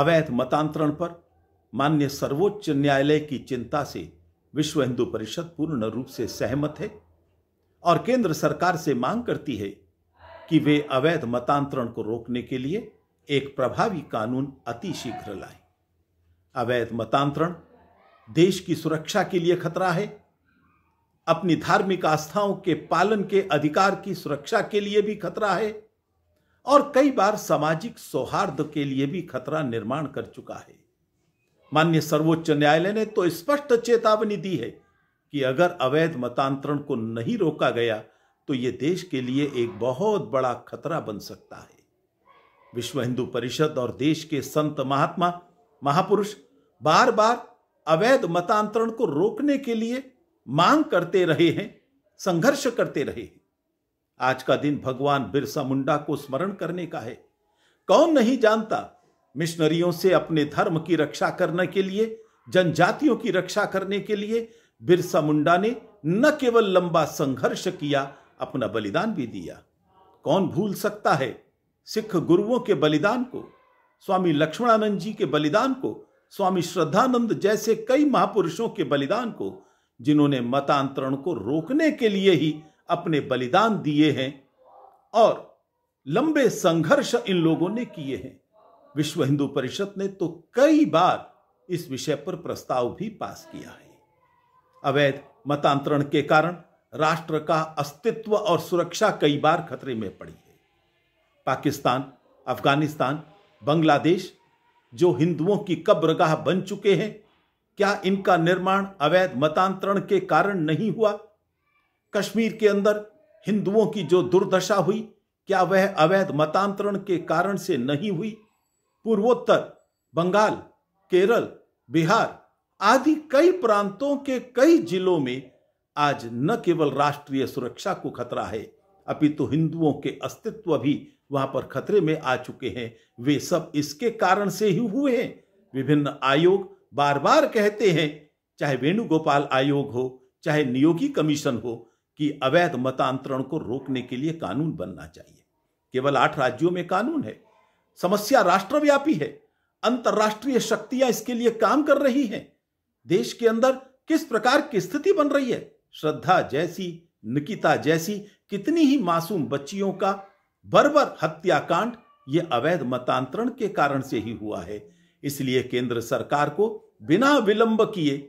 अवैध मतांतरण पर मान्य सर्वोच्च न्यायालय की चिंता से विश्व हिंदू परिषद पूर्ण रूप से सहमत है और केंद्र सरकार से मांग करती है कि वे अवैध मतांतरण को रोकने के लिए एक प्रभावी कानून अति शीघ्र लाए अवैध मतांतरण देश की सुरक्षा के लिए खतरा है अपनी धार्मिक आस्थाओं के पालन के अधिकार की सुरक्षा के लिए भी खतरा है और कई बार सामाजिक सौहार्द के लिए भी खतरा निर्माण कर चुका है मान्य सर्वोच्च न्यायालय ने तो स्पष्ट चेतावनी दी है कि अगर अवैध मतांतरण को नहीं रोका गया तो ये देश के लिए एक बहुत बड़ा खतरा बन सकता है विश्व हिंदू परिषद और देश के संत महात्मा महापुरुष बार बार अवैध मतांतरण को रोकने के लिए मांग करते रहे हैं संघर्ष करते रहे हैं आज का दिन भगवान बिरसा मुंडा को स्मरण करने का है कौन नहीं जानता मिशनरियों से अपने धर्म की रक्षा करने के लिए जनजातियों की रक्षा करने के लिए बिरसा मुंडा ने न केवल लंबा संघर्ष किया अपना बलिदान भी दिया कौन भूल सकता है सिख गुरुओं के बलिदान को स्वामी लक्ष्मणानंद जी के बलिदान को स्वामी श्रद्धानंद जैसे कई महापुरुषों के बलिदान को जिन्होंने मतांतरण को रोकने के लिए ही अपने बलिदान दिए हैं और लंबे संघर्ष इन लोगों ने किए हैं विश्व हिंदू परिषद ने तो कई बार इस विषय पर प्रस्ताव भी पास किया है अवैध मतांतरण के कारण राष्ट्र का अस्तित्व और सुरक्षा कई बार खतरे में पड़ी है पाकिस्तान अफगानिस्तान बांग्लादेश जो हिंदुओं की कब्रगाह बन चुके हैं क्या इनका निर्माण अवैध मतांतरण के कारण नहीं हुआ कश्मीर के अंदर हिंदुओं की जो दुर्दशा हुई क्या वह अवैध मतांतरण के कारण से नहीं हुई पूर्वोत्तर बंगाल केरल बिहार आदि कई प्रांतों के कई जिलों में आज न केवल राष्ट्रीय सुरक्षा को खतरा है अपितु तो हिंदुओं के अस्तित्व भी वहां पर खतरे में आ चुके हैं वे सब इसके कारण से ही हुए हैं विभिन्न आयोग बार बार कहते हैं चाहे वेणुगोपाल आयोग हो चाहे नियोगी कमीशन हो कि अवैध मतांतरण को रोकने के लिए कानून बनना चाहिए केवल आठ राज्यों में कानून है समस्या राष्ट्रव्यापी है अंतर्राष्ट्रीय शक्तियां इसके लिए काम कर रही हैं देश के अंदर किस प्रकार की स्थिति बन रही है श्रद्धा जैसी निकिता जैसी कितनी ही मासूम बच्चियों का बर्बर हत्याकांड ये अवैध मतांतरण के कारण से ही हुआ है इसलिए केंद्र सरकार को बिना विलंब किए